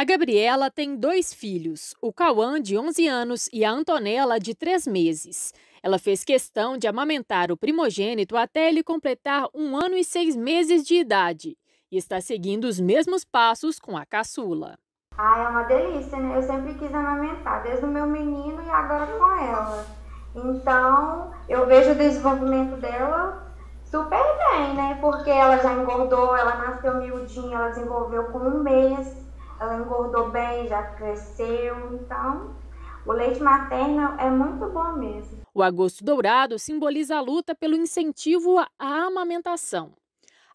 A Gabriela tem dois filhos, o Cauã, de 11 anos, e a Antonella, de 3 meses. Ela fez questão de amamentar o primogênito até ele completar um ano e seis meses de idade e está seguindo os mesmos passos com a caçula. Ah, é uma delícia, né? Eu sempre quis amamentar, desde o meu menino e agora com ela. Então, eu vejo o desenvolvimento dela super bem, né? Porque ela já engordou, ela nasceu miudinha, ela desenvolveu com um mês ela engordou bem, já cresceu, então o leite materno é muito bom mesmo. O agosto dourado simboliza a luta pelo incentivo à amamentação.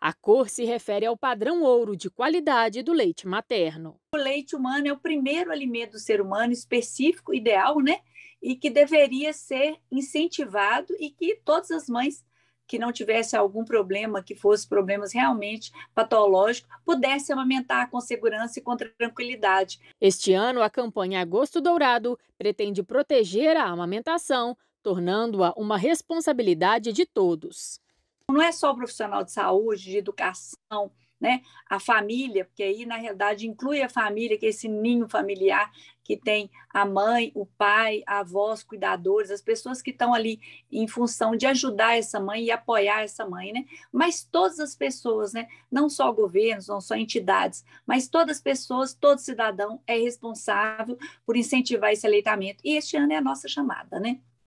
A cor se refere ao padrão ouro de qualidade do leite materno. O leite humano é o primeiro alimento do ser humano específico, ideal, né? E que deveria ser incentivado e que todas as mães que não tivesse algum problema, que fosse problemas realmente patológicos, pudesse amamentar com segurança e com tranquilidade. Este ano, a campanha Agosto Dourado pretende proteger a amamentação, tornando-a uma responsabilidade de todos. Não é só o profissional de saúde, de educação, né? A família, porque aí na realidade inclui a família, que é esse ninho familiar que tem a mãe, o pai, avós, cuidadores, as pessoas que estão ali em função de ajudar essa mãe e apoiar essa mãe, né? Mas todas as pessoas, né? Não só governos, não só entidades, mas todas as pessoas, todo cidadão é responsável por incentivar esse aleitamento. E este ano é a nossa chamada, né?